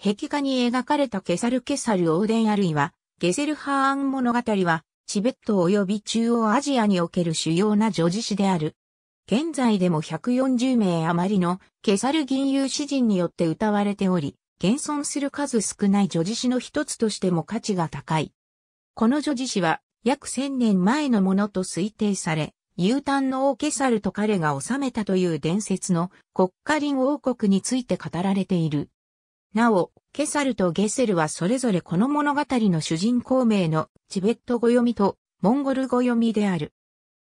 壁画に描かれたケサル・ケサル・オーデン・いは、ゲセルハーン物語は、チベット及び中央アジアにおける主要な女子誌である。現在でも140名余りのケサル銀融詩人によって歌われており、現存する数少ない女子詩の一つとしても価値が高い。この女子詩は約1000年前のものと推定され、ユータンの王ケサルと彼が治めたという伝説の国家林王国について語られている。なお、ケサルとゲセルはそれぞれこの物語の主人公名のチベット語読みとモンゴル語読みである。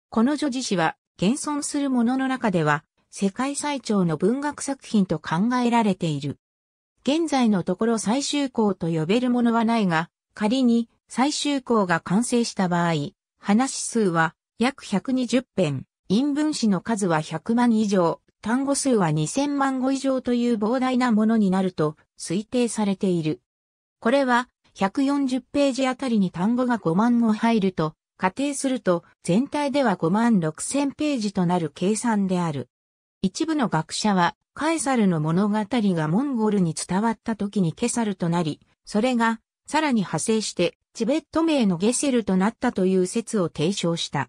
この女児詩は現存するものの中では世界最長の文学作品と考えられている。現在のところ最終項と呼べるものはないが、仮に最終項が完成した場合、話数は約120編、陰文詩の数は100万以上、単語数は2000万語以上という膨大なものになると推定されている。これは、140ページあたりに単語が5万語入ると、仮定すると、全体では5万6千ページとなる計算である。一部の学者は、カエサルの物語がモンゴルに伝わった時にケサルとなり、それが、さらに派生して、チベット名のゲセルとなったという説を提唱した。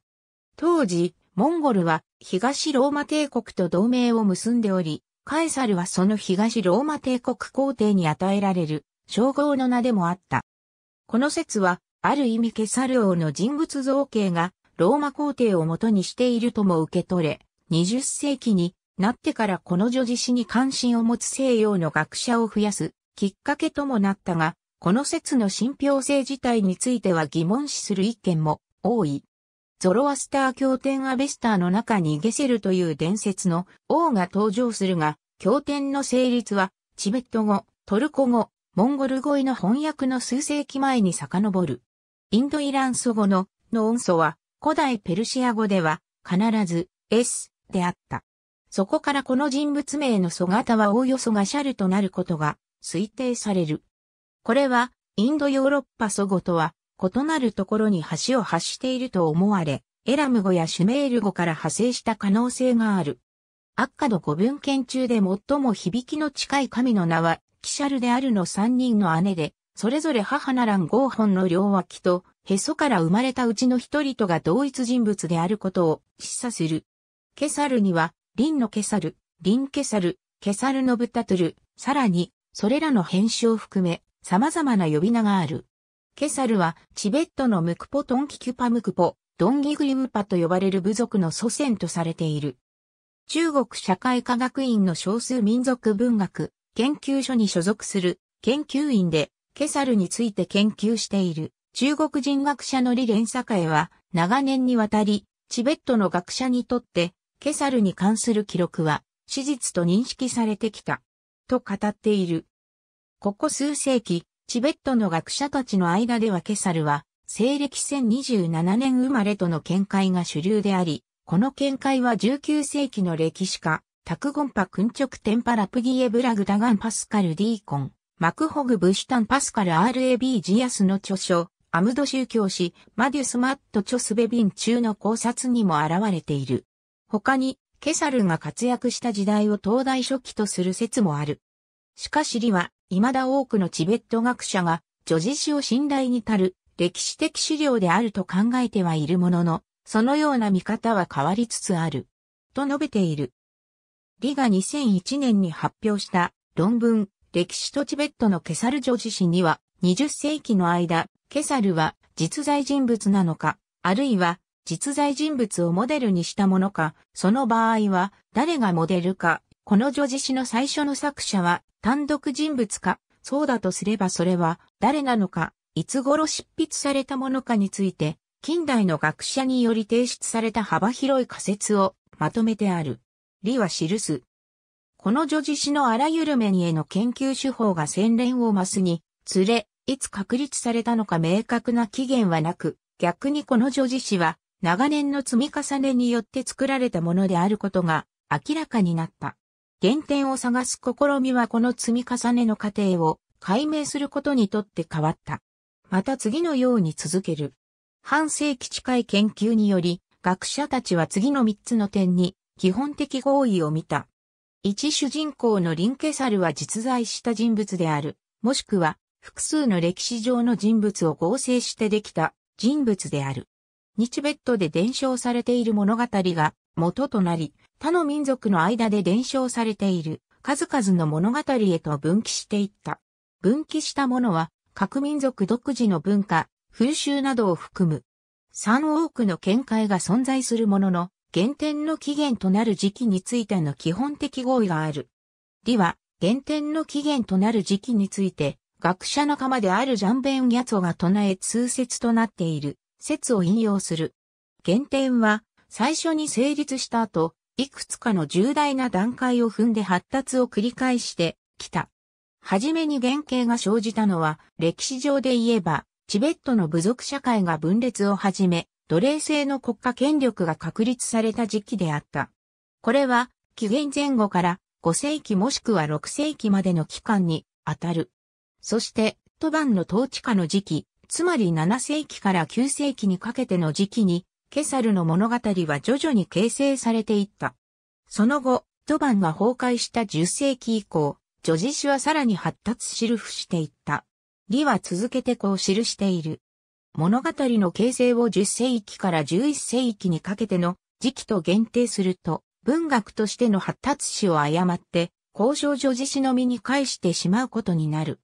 当時、モンゴルは東ローマ帝国と同盟を結んでおり、カエサルはその東ローマ帝国皇帝に与えられる称号の名でもあった。この説は、ある意味ケサル王の人物造形がローマ皇帝を元にしているとも受け取れ、20世紀になってからこの女子史に関心を持つ西洋の学者を増やすきっかけともなったが、この説の信憑性自体については疑問視する意見も多い。ゾロアスター経典アベスターの中にゲセルという伝説の王が登場するが、経典の成立は、チベット語、トルコ語、モンゴル語の翻訳の数世紀前に遡る。インドイラン祖語の、の音素は、古代ペルシア語では、必ず、S であった。そこからこの人物名の素型はおおよそがシャルとなることが推定される。これは、インドヨーロッパ祖語とは異なるところに橋を発していると思われ、エラム語やシュメール語から派生した可能性がある。アッカの古文献中で最も響きの近い神の名は、キシャルであるの三人の姉で、それぞれ母ならん合本の両脇と、へそから生まれたうちの人とが同一人物であることを示唆する。ケサルには、リンのケサル、リンケサル、ケサルのブタトゥル、さらに、それらの編集を含め、様々な呼び名がある。ケサルは、チベットのムクポトンキキュパムクポ、ドンギグリムパと呼ばれる部族の祖先とされている。中国社会科学院の少数民族文学研究所に所属する研究員で、ケサルについて研究している中国人学者の李連栄は、長年にわたり、チベットの学者にとって、ケサルに関する記録は、史実と認識されてきた。と語っている。ここ数世紀、チベットの学者たちの間ではケサルは、西暦1027年生まれとの見解が主流であり、この見解は19世紀の歴史家、タクゴンパ・クンチョク・テンパ・ラプギエ・ブラグ・ダガン・パスカル・ディーコン、マクホグ・ブシタン・パスカル・ RAB・ ジアスの著書、アムド宗教史、マデュス・マット・チョスベビン中の考察にも現れている。他に、ケサルが活躍した時代を東大初期とする説もある。しかしリは、未だ多くのチベット学者が、女事史を信頼に足る歴史的資料であると考えてはいるものの、そのような見方は変わりつつある。と述べている。リが2001年に発表した論文、歴史とチベットのケサル女子史には、20世紀の間、ケサルは実在人物なのか、あるいは実在人物をモデルにしたものか、その場合は誰がモデルかこの女子詩の最初の作者は単独人物か、そうだとすればそれは誰なのか、いつ頃執筆されたものかについて、近代の学者により提出された幅広い仮説をまとめてある。李は記す。この女子詩のあらゆる面への研究手法が洗練を増すに、つれ、いつ確立されたのか明確な起源はなく、逆にこの女子詩は長年の積み重ねによって作られたものであることが明らかになった。原点を探す試みはこの積み重ねの過程を解明することにとって変わった。また次のように続ける。半世紀近い研究により、学者たちは次の3つの点に基本的合意を見た。1主人公のリンケサルは実在した人物である、もしくは複数の歴史上の人物を合成してできた人物である。日ベッドで伝承されている物語が元となり、他の民族の間で伝承されている数々の物語へと分岐していった。分岐したものは各民族独自の文化、風習などを含む3多くの見解が存在するものの原点の起源となる時期についての基本的合意がある。理は原点の起源となる時期について学者仲間であるジャンベン・ギャツォが唱え通説となっている説を引用する。原点は最初に成立した後、いくつかの重大な段階を踏んで発達を繰り返してきた。はじめに原型が生じたのは、歴史上で言えば、チベットの部族社会が分裂をはじめ、奴隷制の国家権力が確立された時期であった。これは、紀元前後から5世紀もしくは6世紀までの期間に当たる。そして、トバンの統治下の時期、つまり7世紀から9世紀にかけての時期にケサルの物語は徐々に形成されていった。その後、トバンが崩壊した10世紀以降、ョジ詩はさらに発達しるふしていった。理は続けてこう記している。物語の形成を10世紀から11世紀にかけての時期と限定すると、文学としての発達史を誤って、交渉ョジ詩の身に返してしまうことになる。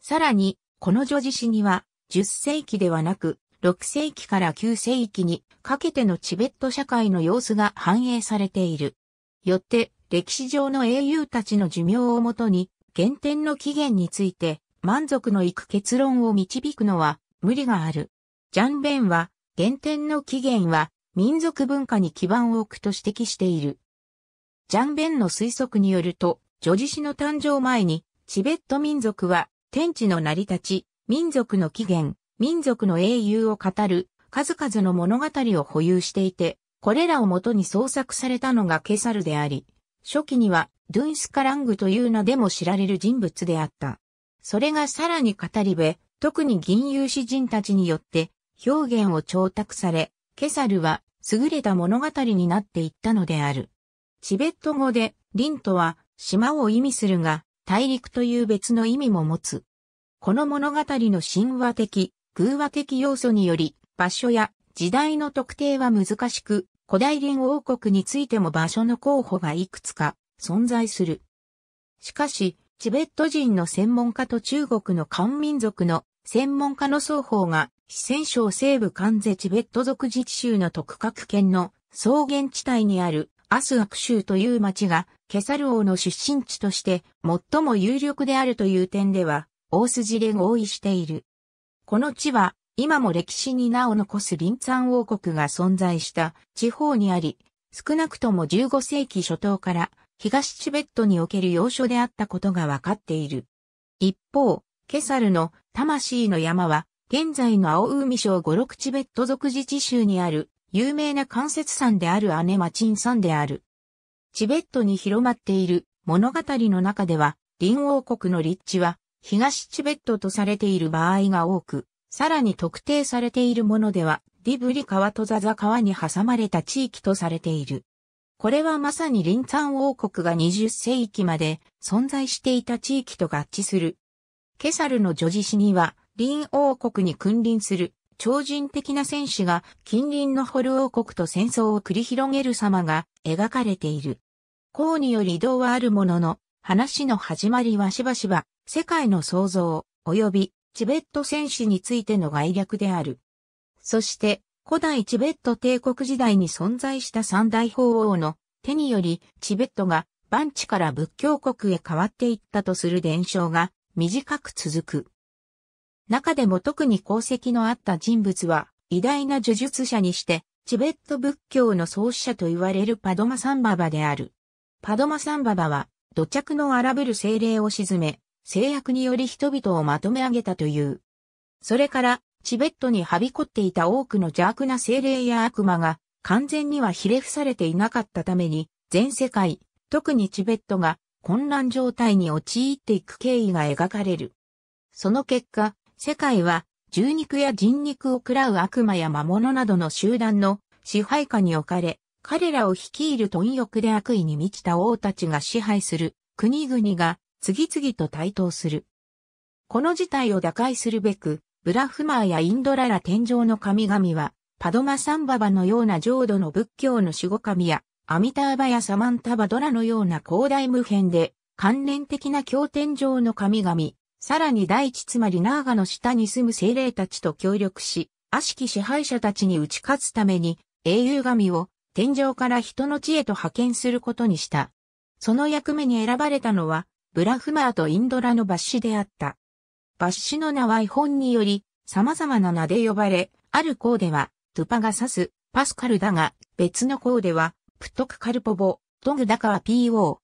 さらに、このョジ詩には、10世紀ではなく、6世紀から9世紀にかけてのチベット社会の様子が反映されている。よって、歴史上の英雄たちの寿命をもとに、原点の起源について、満足のいく結論を導くのは、無理がある。ジャンベンは、原点の起源は、民族文化に基盤を置くと指摘している。ジャンベンの推測によると、女児氏の誕生前に、チベット民族は、天地の成り立ち、民族の起源、民族の英雄を語る数々の物語を保有していて、これらをもとに創作されたのがケサルであり、初期にはドゥンスカラングという名でも知られる人物であった。それがさらに語り部、特に銀融詩人たちによって表現を調達され、ケサルは優れた物語になっていったのである。チベット語で、リンとは島を意味するが、大陸という別の意味も持つ。この物語の神話的、空話的要素により、場所や時代の特定は難しく、古代林王国についても場所の候補がいくつか存在する。しかし、チベット人の専門家と中国の漢民族の専門家の双方が、四川省西部関西チベット族自治州の特格圏の草原地帯にあるアスアク州という町がケサル王の出身地として最も有力であるという点では、大筋で合意している。この地は、今も歴史に名を残す林山王国が存在した地方にあり、少なくとも15世紀初頭から東チベットにおける要所であったことがわかっている。一方、ケサルの魂の山は、現在の青海省五六チベット属自治州にある有名な関節山である姉マチン山である。チベットに広まっている物語の中では、林王国の立地は東チベットとされている場合が多く、さらに特定されているものでは、ディブリ川とザザ川に挟まれた地域とされている。これはまさに林山王国が20世紀まで存在していた地域と合致する。ケサルの女子詩には、林王国に君臨する超人的な戦士が近隣のホル王国と戦争を繰り広げる様が描かれている。公により移動はあるものの、話の始まりはしばしば世界の創造、及びチベット戦士についての概略である。そして、古代チベット帝国時代に存在した三大法王の手によりチベットがバンチから仏教国へ変わっていったとする伝承が短く続く。中でも特に功績のあった人物は偉大な呪術者にしてチベット仏教の創始者と言われるパドマサンババである。パドマサンババは土着の荒ぶる精霊を鎮め、制約により人々をまとめ上げたという。それから、チベットにはびこっていた多くの邪悪な精霊や悪魔が完全にはひれ伏されていなかったために、全世界、特にチベットが混乱状態に陥っていく経緯が描かれる。その結果、世界は、獣肉や人肉を喰らう悪魔や魔物などの集団の支配下に置かれ、彼らを率いる貪欲で悪意に満ちた王たちが支配する国々が次々と台頭する。この事態を打開するべく、ブラフマーやインドラら天井の神々は、パドマサンババのような浄土の仏教の守護神や、アミターバやサマンタバドラのような広大無辺で、関連的な経典上の神々、さらに大地つまりナーガの下に住む精霊たちと協力し、悪しき支配者たちに打ち勝つために、英雄神を天上から人の地へと派遣することにした。その役目に選ばれたのは、ブラフマーとインドラの抜ッであった。抜ッの名は絵本により、様々な名で呼ばれ、ある項では、トゥパが指す、パスカルだが、別の項では、プトクカルポボ、トグダカは PO、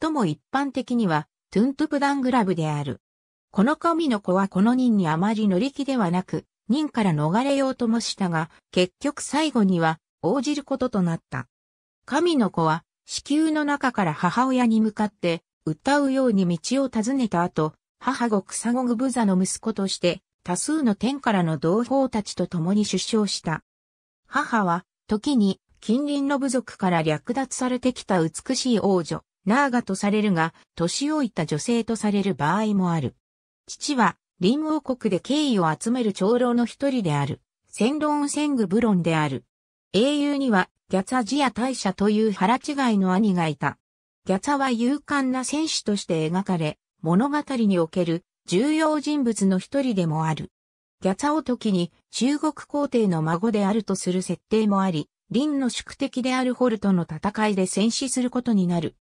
最も一般的には、トゥントゥプダングラブである。この神の子はこの人にあまり乗り気ではなく、人から逃れようともしたが、結局最後には、応じることとなった。神の子は、子宮の中から母親に向かって、歌うように道を尋ねた後、母ご草ゴグブザの息子として、多数の天からの同胞たちと共に出生した。母は、時に、近隣の部族から略奪されてきた美しい王女、ナーガとされるが、年老いた女性とされる場合もある。父は、林王国で敬意を集める長老の一人である、センロン・セング・ブロンである。英雄には、ギャツアジア大社という腹違いの兄がいた。ギャツァは勇敢な戦士として描かれ、物語における重要人物の一人でもある。ギャツァを時に中国皇帝の孫であるとする設定もあり、林の宿敵であるホルとの戦いで戦死することになる。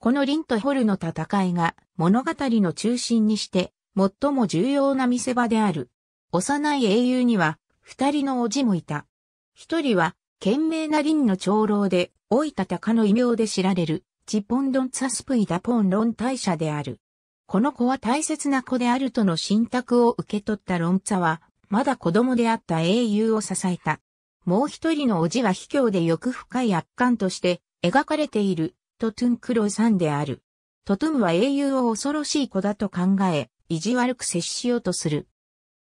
この林とホルの戦いが物語の中心にして最も重要な見せ場である。幼い英雄には二人の叔父もいた。一人は賢明な林の長老で老いた鷹の異名で知られるチポンドンサスプイダポン論大社である。この子は大切な子であるとの信託を受け取った論茶は、まだ子供であった英雄を支えた。もう一人のおじは卑怯で欲深い悪感として描かれているトトゥンクロさんである。トトゥンは英雄を恐ろしい子だと考え、意地悪く接しようとする。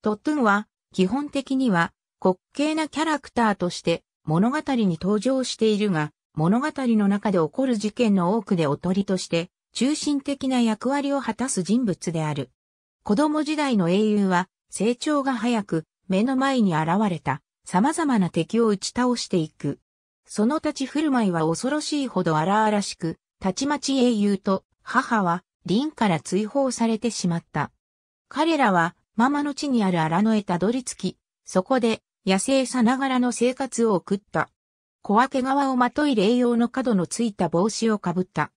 トトゥンは基本的には滑稽なキャラクターとして物語に登場しているが、物語の中で起こる事件の多くでおとりとして中心的な役割を果たす人物である。子供時代の英雄は成長が早く目の前に現れた様々な敵を打ち倒していく。その立ち振る舞いは恐ろしいほど荒々しく、たちまち英雄と母は林から追放されてしまった。彼らはママの地にある荒野へたどり着き、そこで野生さながらの生活を送った。小分け側をまとい霊用の角のついた帽子をかぶった。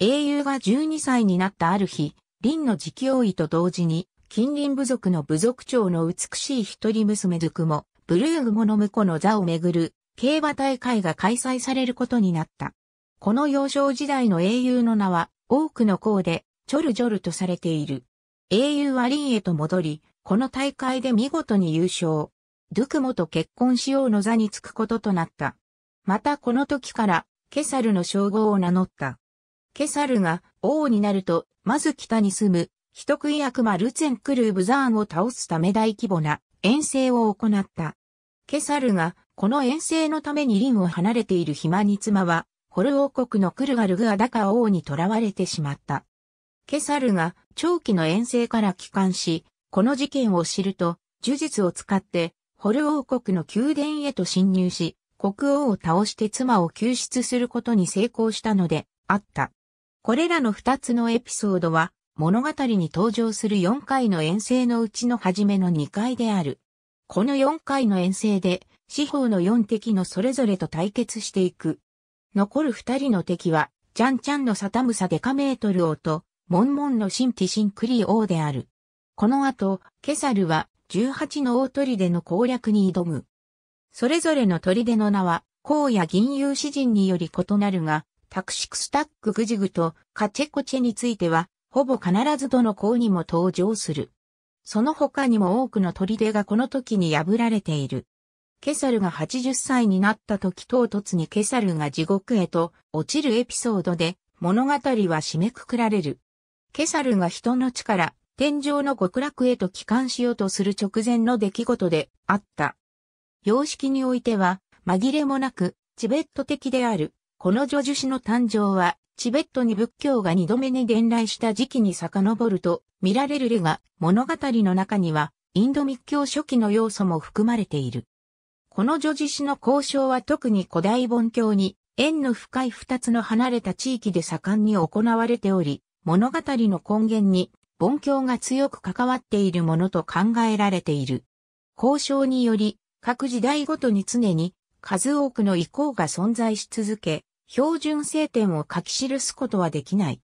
英雄が12歳になったある日、林の期。王位と同時に、近隣部族の部族長の美しい一人娘ずクモ、ブルーグモの婿の座をめぐる、競馬大会が開催されることになった。この幼少時代の英雄の名は、多くの項で、ちょるちょるとされている。英雄は林へと戻り、この大会で見事に優勝。ドゥクモと結婚しようの座につくこととなった。またこの時から、ケサルの称号を名乗った。ケサルが王になると、まず北に住む、人食い悪魔ルツェンクルーブザーンを倒すため大規模な遠征を行った。ケサルがこの遠征のためにリンを離れている暇に妻は、ホル王国のクルガルグアダカ王に囚われてしまった。ケサルが長期の遠征から帰還し、この事件を知ると、呪術を使って、ホル王国の宮殿へと侵入し、国王を倒して妻を救出することに成功したのであった。これらの二つのエピソードは物語に登場する4回の遠征のうちの初めの2回である。この4回の遠征で四方の4敵のそれぞれと対決していく。残る2人の敵は、ジャンチャンのサタムサデカメートル王と、モンモンのシンティシンクリー王である。この後、ケサルは18の大砦の攻略に挑む。それぞれの砦の名は、荒野銀遊詩人により異なるが、タクシクスタックグジグとカチェコチェについては、ほぼ必ずどの項にも登場する。その他にも多くの砦がこの時に破られている。ケサルが80歳になった時唐突にケサルが地獄へと落ちるエピソードで物語は締めくくられる。ケサルが人の力、天上の極楽へと帰還しようとする直前の出来事であった。様式においては、紛れもなく、チベット的である。この女樹詩の誕生は、チベットに仏教が二度目に伝来した時期に遡ると、見られる例が、物語の中には、インド密教初期の要素も含まれている。この女樹詩の交渉は特に古代本教に縁の深い二つの離れた地域で盛んに行われており、物語の根源に盆教が強く関わっているものと考えられている。交渉により各時代ごとに常に数多くの遺構が存在し続け、標準性点を書き記すことはできない。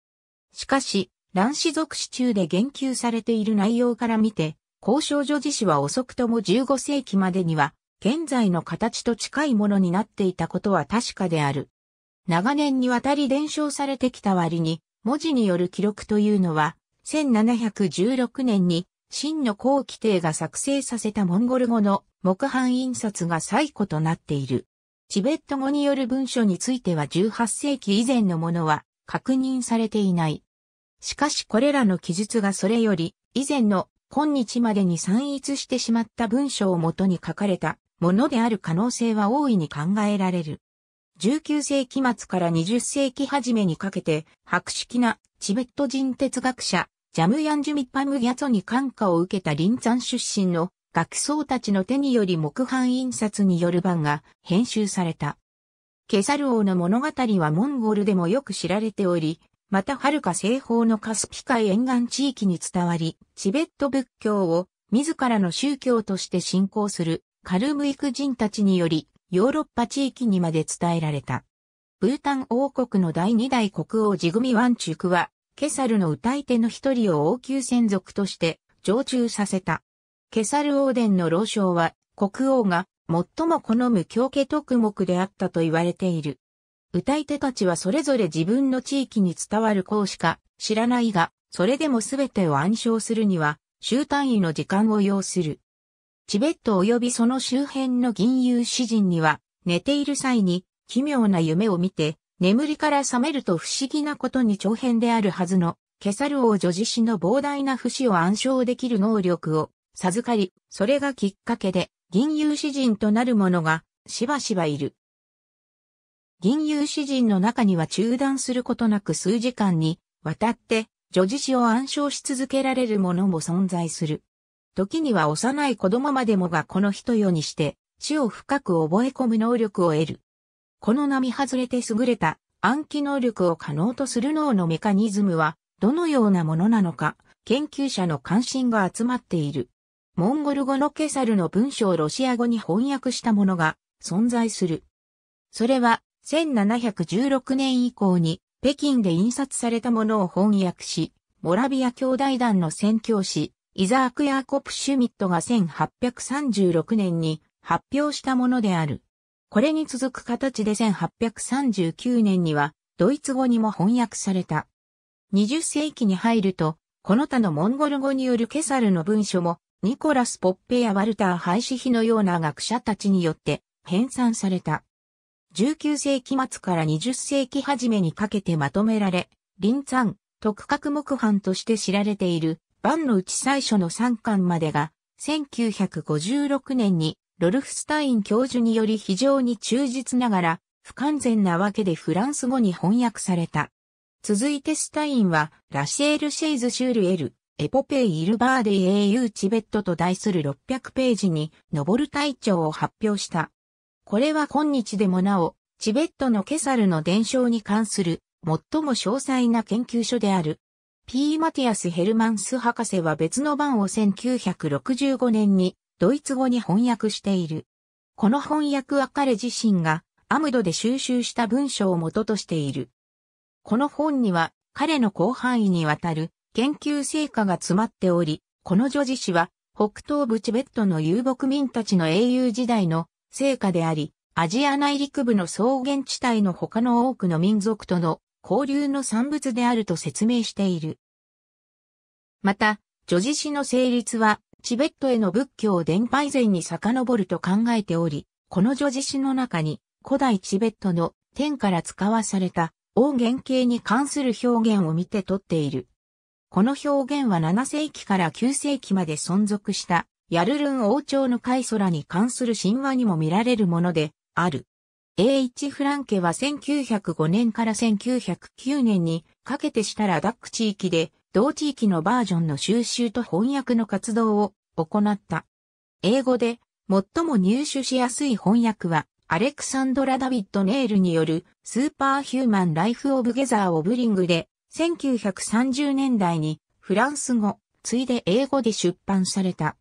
しかし、乱子属史中で言及されている内容から見て、交渉女自史は遅くとも15世紀までには、現在の形と近いものになっていたことは確かである。長年にわたり伝承されてきた割に、文字による記録というのは、1716年に、真の後期帝が作成させたモンゴル語の木版印刷が最古となっている。チベット語による文書については18世紀以前のものは確認されていない。しかしこれらの記述がそれより以前の今日までに散逸してしまった文書をもとに書かれたものである可能性は大いに考えられる。19世紀末から20世紀初めにかけて、博識なチベット人哲学者、ジャムヤンジュミッパムギャツに感化を受けた林山出身の学僧たちの手により木版印刷による版が編集された。ケサル王の物語はモンゴルでもよく知られており、また遥か西方のカスピ海沿岸地域に伝わり、チベット仏教を自らの宗教として信仰するカルムイク人たちにより、ヨーロッパ地域にまで伝えられた。ブータン王国の第二代国王ジグミワンチュクは、ケサルの歌い手の一人を王宮専属として常駐させた。ケサル王殿の老将は国王が最も好む狂家特目であったと言われている。歌い手たちはそれぞれ自分の地域に伝わる項しか知らないが、それでも全てを暗唱するには、週単位の時間を要する。チベット及びその周辺の銀遊詩人には、寝ている際に奇妙な夢を見て、眠りから覚めると不思議なことに長編であるはずの、ケサル王女自身の膨大な不死を暗唱できる能力を授かり、それがきっかけで、銀融詩人となる者が、しばしばいる。銀融詩人の中には中断することなく数時間に、わたって、女児詩を暗唱し続けられる者も存在する。時には幼い子供までもがこの人世にして、死を深く覚え込む能力を得る。この並外れて優れた暗記能力を可能とする脳のメカニズムはどのようなものなのか研究者の関心が集まっている。モンゴル語のケサルの文章をロシア語に翻訳したものが存在する。それは1716年以降に北京で印刷されたものを翻訳し、モラビア兄弟団の宣教師、イザーク・ヤーコプ・シュミットが1836年に発表したものである。これに続く形で1839年にはドイツ語にも翻訳された。20世紀に入ると、この他のモンゴル語によるケサルの文書もニコラス・ポッペやワルター・ハイシヒのような学者たちによって編纂された。19世紀末から20世紀初めにかけてまとめられ、林ン。特格木版として知られている、版のうち最初の3巻までが、1956年にロルフスタイン教授により非常に忠実ながら、不完全なわけでフランス語に翻訳された。続いてスタインは、ラシエル・シェイズ・シュール・エル、エポペイ・イルバーデイ英雄チベットと題する600ページに上る隊長を発表した。これは今日でもなお、チベットのケサルの伝承に関する最も詳細な研究所である。P. マティアス・ヘルマンス博士は別の版を1965年にドイツ語に翻訳している。この翻訳は彼自身がアムドで収集した文章を元としている。この本には彼の広範囲にわたる研究成果が詰まっており、この女児詩は、北東部チベットの遊牧民たちの英雄時代の成果であり、アジア内陸部の草原地帯の他の多くの民族との交流の産物であると説明している。また、女児詩の成立は、チベットへの仏教伝播前に遡ると考えており、この女児詩の中に、古代チベットの天から使わされた、王原型に関する表現を見て取っている。この表現は7世紀から9世紀まで存続したヤルルン王朝のカイソラに関する神話にも見られるものである。A1 フランケは1905年から1909年にかけてしたらダック地域で同地域のバージョンの収集と翻訳の活動を行った。英語で最も入手しやすい翻訳はアレクサンドラ・ダビッド・ネールによるスーパーヒューマン・ライフ・オブ・ゲザー・オブリングで1930年代にフランス語、ついで英語で出版された。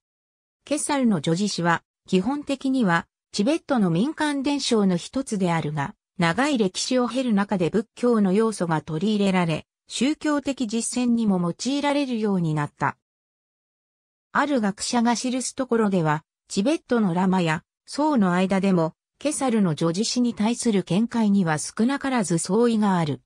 ケサルの女児詩は、基本的には、チベットの民間伝承の一つであるが、長い歴史を経る中で仏教の要素が取り入れられ、宗教的実践にも用いられるようになった。ある学者が記すところでは、チベットのラマや僧の間でも、ケサルの女児詩に対する見解には少なからず相違がある。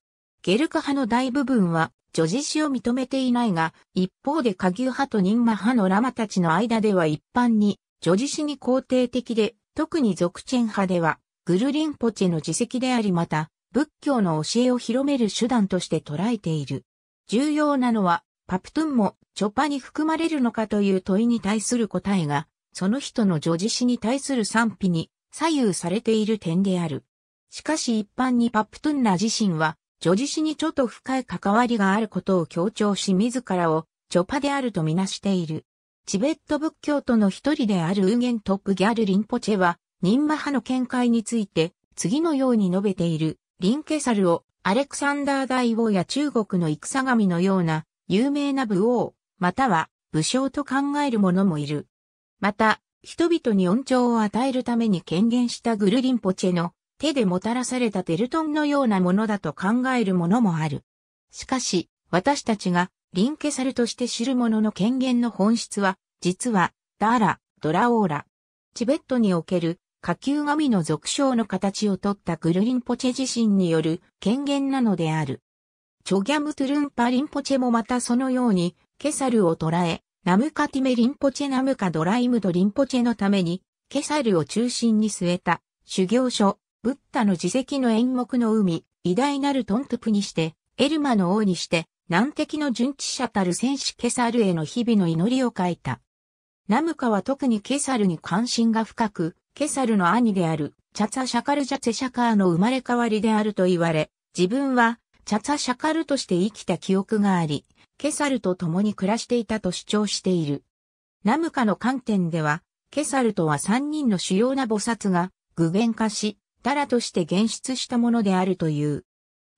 ゲルク派の大部分は叙事詩を認めていないが、一方で下牛派と人魔派のラマたちの間では一般に叙事詩に肯定的で、特に俗チェン派では、グルリンポチェの自責でありまた、仏教の教えを広める手段として捉えている。重要なのは、パプトゥンもチョパに含まれるのかという問いに対する答えが、その人の叙事詩に対する賛否に左右されている点である。しかし一般にパプトゥンら自身は、女児史にっと深い関わりがあることを強調し自らをョパであるとみなしている。チベット仏教徒の一人であるウーゲントップギャル・リンポチェは、ニンマ派の見解について、次のように述べている、リンケサルを、アレクサンダー大王や中国の戦神のような、有名な武王、または、武将と考える者もいる。また、人々に恩寵を与えるために権限したグルリンポチェの手でもたらされたテルトンのようなものだと考えるものもある。しかし、私たちがリンケサルとして知る者の権限の本質は、実は、ダーラ、ドラオーラ。チベットにおける下級神の俗称の形をとったグルリンポチェ自身による権限なのである。チョギャムトゥルンパリンポチェもまたそのように、ケサルを捉え、ナムカティメリンポチェナムカドライムドリンポチェのために、ケサルを中心に据えた、修行所、ブッダの自責の演目の海、偉大なるトントプにして、エルマの王にして、難敵の巡知者たる戦士ケサルへの日々の祈りを書いた。ナムカは特にケサルに関心が深く、ケサルの兄である、チャツァシャカルジャツェシャカーの生まれ変わりであると言われ、自分は、チャツァシャカルとして生きた記憶があり、ケサルと共に暮らしていたと主張している。ナムカの観点では、ケサルとは三人の主要な菩薩が具現化し、だらとして現出したものであるという。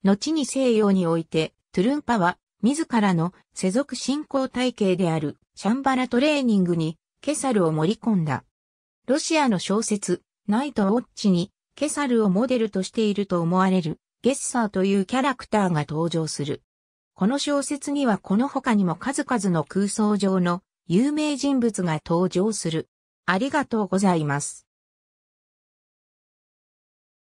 後に西洋において、トゥルンパは、自らの世俗信仰体系であるシャンバラトレーニングにケサルを盛り込んだ。ロシアの小説、ナイト・ウォッチにケサルをモデルとしていると思われるゲッサーというキャラクターが登場する。この小説にはこの他にも数々の空想上の有名人物が登場する。ありがとうございます。